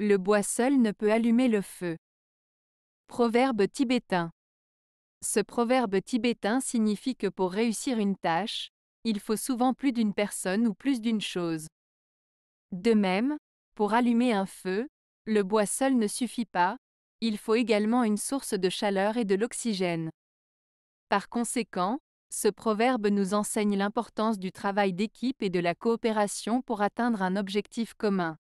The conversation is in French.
Le bois seul ne peut allumer le feu. Proverbe tibétain. Ce proverbe tibétain signifie que pour réussir une tâche, il faut souvent plus d'une personne ou plus d'une chose. De même, pour allumer un feu, le bois seul ne suffit pas, il faut également une source de chaleur et de l'oxygène. Par conséquent, ce proverbe nous enseigne l'importance du travail d'équipe et de la coopération pour atteindre un objectif commun.